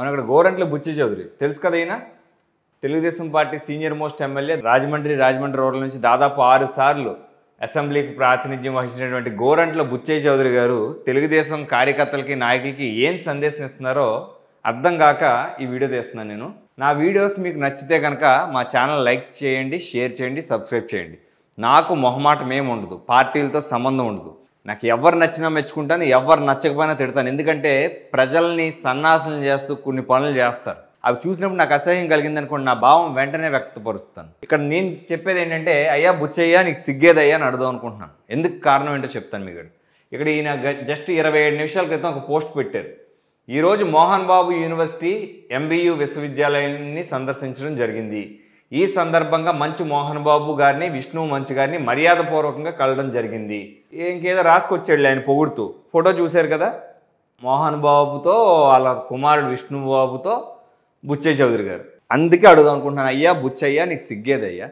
మనం ఇక్కడ గోరంట్ల బుచ్చి చౌదరి తెలుసు కదా అయినా Telugu Desam party senior most MLA Rajahmundry Rajahmundry రోడ్ల నుంచి దాదాపు ఆరు సార్లు అసెంబ్లీకి ప్రాతినిధ్యం వహించినటువంటి గోరంట్ల బుచ్చయ్య చౌదరి గారు తెలుగుదేశం కార్యకర్తలకి నాయకులకి ఏం సందేశం ఇస్తున్నారో అర్థం కాక ఈ వీడియో తీస్తున్నాను నేను నా వీడియోస్ మీకు నచ్చితే కనుక మా ఛానల్ లైక్ చేయండి షేర్ చేయండి సబ్స్క్రైబ్ చేయండి నాకు మొహమాటం ఏమి ఉండదు పార్టీలతో సంబంధం ఉండదు నాకు ఎవరు నచ్చినా మెచ్చుకుంటాను ఎవరు నచ్చకపోయినా తిడతాను ఎందుకంటే ప్రజల్ని సన్నాసనం చేస్తూ కొన్ని పనులు చేస్తారు అవి చూసినప్పుడు నాకు అసహ్యం కలిగింది అనుకోండి నా భావం వెంటనే వ్యక్తపరుస్తాను ఇక్కడ నేను చెప్పేది ఏంటంటే అయ్యా బుచ్చయ్యా నీకు సిగ్గేదయ్యా అని అడదాం అనుకుంటున్నాను ఎందుకు కారణం ఏంటో చెప్తాను మీకు ఇక్కడ ఈయన జస్ట్ ఇరవై ఏడు నిమిషాల క్రితం ఒక పోస్ట్ పెట్టారు ఈరోజు మోహన్ బాబు యూనివర్సిటీ ఎంబీయూ విశ్వవిద్యాలయాన్ని సందర్శించడం జరిగింది ఈ సందర్భంగా మంచి మోహన్ బాబు గారిని విష్ణు మంచి గారిని మర్యాదపూర్వకంగా కలడం జరిగింది ఇంకేదో రాసుకొచ్చాడు ఆయన పొగుడుతూ ఫోటో చూశారు కదా మోహన్ బాబుతో వాళ్ళ కుమారుడు విష్ణు బాబుతో బుచ్చయ్య చౌదరి గారు అందుకే అడుగుదాం అనుకుంటున్నాను అయ్యా బుచ్చయ్యా నీకు సిగ్గేదయ్యా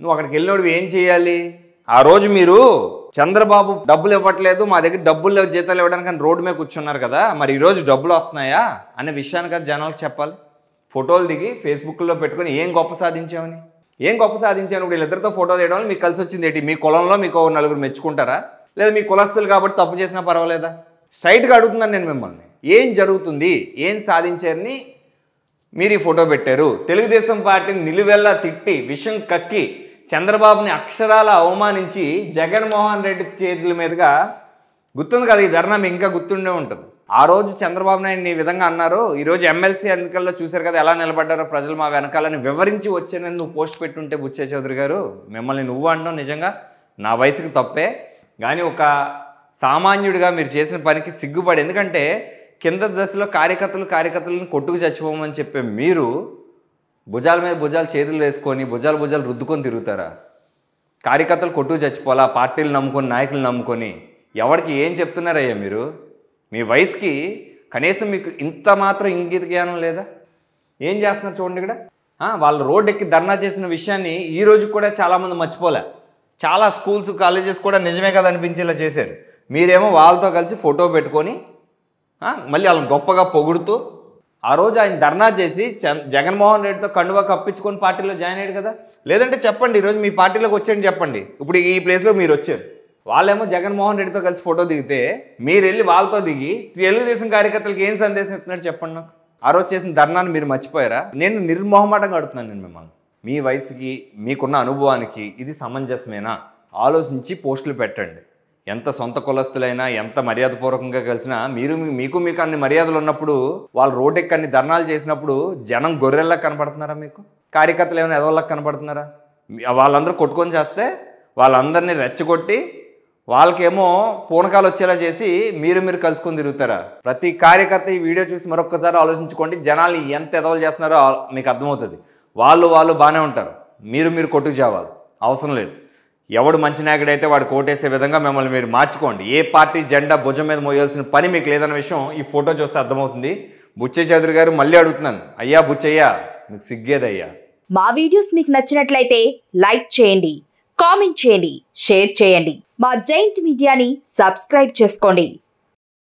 నువ్వు అక్కడికి వెళ్ళినప్పుడు ఏం చేయాలి ఆ రోజు మీరు చంద్రబాబు డబ్బులు ఇవ్వట్లేదు మా దగ్గర డబ్బులు జీతాలు ఇవ్వడానికి రోడ్డు మీద కూర్చున్నారు కదా మరి ఈరోజు డబ్బులు వస్తున్నాయా అనే విషయాన్ని కదా జనాలకు చెప్పాలి ఫోటోలు దిగి ఫేస్బుక్లో పెట్టుకుని ఏం గొప్ప సాధించామని ఏం గొప్ప సాధించాను ఇప్పుడు వీళ్ళిద్దరితో ఫోటో తీయడం వల్ల మీకు కలిసి వచ్చింది ఏంటి మీ కులంలో మీకు నలుగురు మెచ్చుకుంటారా లేదా మీ కులస్తులు కాబట్టి తప్పు చేసినా పర్వాలేదా స్ట్రైట్గా అడుగుతున్నాను నేను మిమ్మల్ని ఏం జరుగుతుంది ఏం సాధించారని మీరు ఈ ఫోటో పెట్టారు తెలుగుదేశం పార్టీని నిలువెల్లా తిట్టి విషం కక్కి చంద్రబాబుని అక్షరాల అవమానించి జగన్మోహన్ రెడ్డి చేతుల మీదుగా గుర్తుంది కదా ఈ ధర్నా ఇంకా గుర్తుండే ఉంటుంది ఆ రోజు చంద్రబాబు నాయుడు ఈ విధంగా అన్నారు ఈరోజు ఎమ్మెల్సీ ఎన్నికల్లో చూశారు కదా ఎలా నిలబడ్డారో ప్రజలు మా వెనకాలని వివరించి వచ్చానని నువ్వు పోస్ట్ పెట్టుంటే బుచ్చే చౌదరి గారు మిమ్మల్ని నువ్వు అనడం నిజంగా నా వయసుకి తప్పే కానీ ఒక సామాన్యుడిగా మీరు చేసిన పనికి సిగ్గుపడి ఎందుకంటే కింద దశలో కార్యకర్తలు కార్యకర్తలను కొట్టుకు చచ్చిపోమని చెప్పే మీరు భుజాల మీద భుజాలు చేతులు వేసుకొని భుజాలు భుజాలు రుద్దుకొని తిరుగుతారా కార్యకర్తలు కొట్టుకు చచ్చిపోవాలా పార్టీలు నమ్ముకొని నాయకులు నమ్ముకొని ఎవరికి ఏం చెప్తున్నారయ్యా మీరు మీ వయసుకి కనీసం మీకు ఇంత మాత్రం ఇంగిత జ్ఞానం లేదా ఏం చేస్తున్నారు చూడండి ఇక్కడ వాళ్ళు రోడ్ ఎక్కి ధర్నా చేసిన విషయాన్ని ఈ రోజు కూడా చాలామంది మర్చిపోలే చాలా స్కూల్స్ కాలేజెస్ కూడా నిజమే కదా అనిపించేలా చేశారు మీరేమో వాళ్ళతో కలిసి ఫోటో పెట్టుకొని మళ్ళీ వాళ్ళని గొప్పగా పొగుడుతూ ఆ రోజు ఆయన ధర్నా చేసి జగన్మోహన్ రెడ్డితో కండువా కప్పించుకొని పార్టీలో జాయిన్ అయ్యాడు కదా లేదంటే చెప్పండి ఈరోజు మీ పార్టీలోకి వచ్చాడు చెప్పండి ఇప్పుడు ఈ ప్లేస్లో మీరు వచ్చారు వాళ్ళేమో జగన్మోహన్ రెడ్డితో కలిసి ఫోటో దిగితే మీరు వెళ్ళి వాళ్ళతో దిగి తెలుగుదేశం కార్యకర్తలకు ఏం సందేశం ఇస్తున్నారు చెప్పండి నాకు ఆ రోజు చేసిన ధర్నాన్ని మీరు మర్చిపోయారా నేను నిర్మోహమాటంగా అడుగుతున్నాను నేను మిమ్మల్ని మీ వయసుకి మీకున్న అనుభవానికి ఇది సమంజసమేనా ఆలోచించి పోస్టులు పెట్టండి ఎంత సొంత కులస్తులైనా ఎంత మర్యాదపూర్వకంగా కలిసినా మీరు మీకు మీకు అన్ని మర్యాదలు ఉన్నప్పుడు వాళ్ళు రోడ్డు ఎక్కడిని ధర్నాలు చేసినప్పుడు జనం గొర్రెల్లా కనపడుతున్నారా మీకు కార్యకర్తలు ఏమైనా ఎదవల్లా కనపడుతున్నారా వాళ్ళందరూ కొట్టుకొని చేస్తే వాళ్ళందరినీ రెచ్చగొట్టి వాళ్ళకేమో పూనకాలు వచ్చేలా చేసి మీరు మీరు కలుసుకొని తిరుగుతారా ప్రతి కార్యకర్త ఈ వీడియో చూసి మరొక్కసారి ఆలోచించుకోండి జనాల్ని ఎంత ఎదవలు చేస్తున్నారో మీకు అర్థమవుతుంది వాళ్ళు వాళ్ళు బాగానే ఉంటారు మీరు మీరు కొట్టుకు చేవాలి అవసరం లేదు ఎవడు మంచి నాయకుడు అయితే వాడు కోటేసే విధంగా మిమ్మల్ని మీరు మార్చుకోండి ఏ పార్టీ జెండా భుజం మీద మోయాల్సిన పని మీకు లేదన్న విషయం ఈ ఫోటో చూస్తే అర్థమవుతుంది బుచ్చే చౌదరి గారు మళ్ళీ అడుగుతున్నాను అయ్యా బుచ్చయ్యా మీకు సిగ్గేదయ్యా మా వీడియోస్ మీకు నచ్చినట్లయితే లైక్ చేయండి కామెంట్ చేయండి షేర్ చేయండి మా జైంట్ మీడియాని సబ్స్క్రైబ్ చేసుకోండి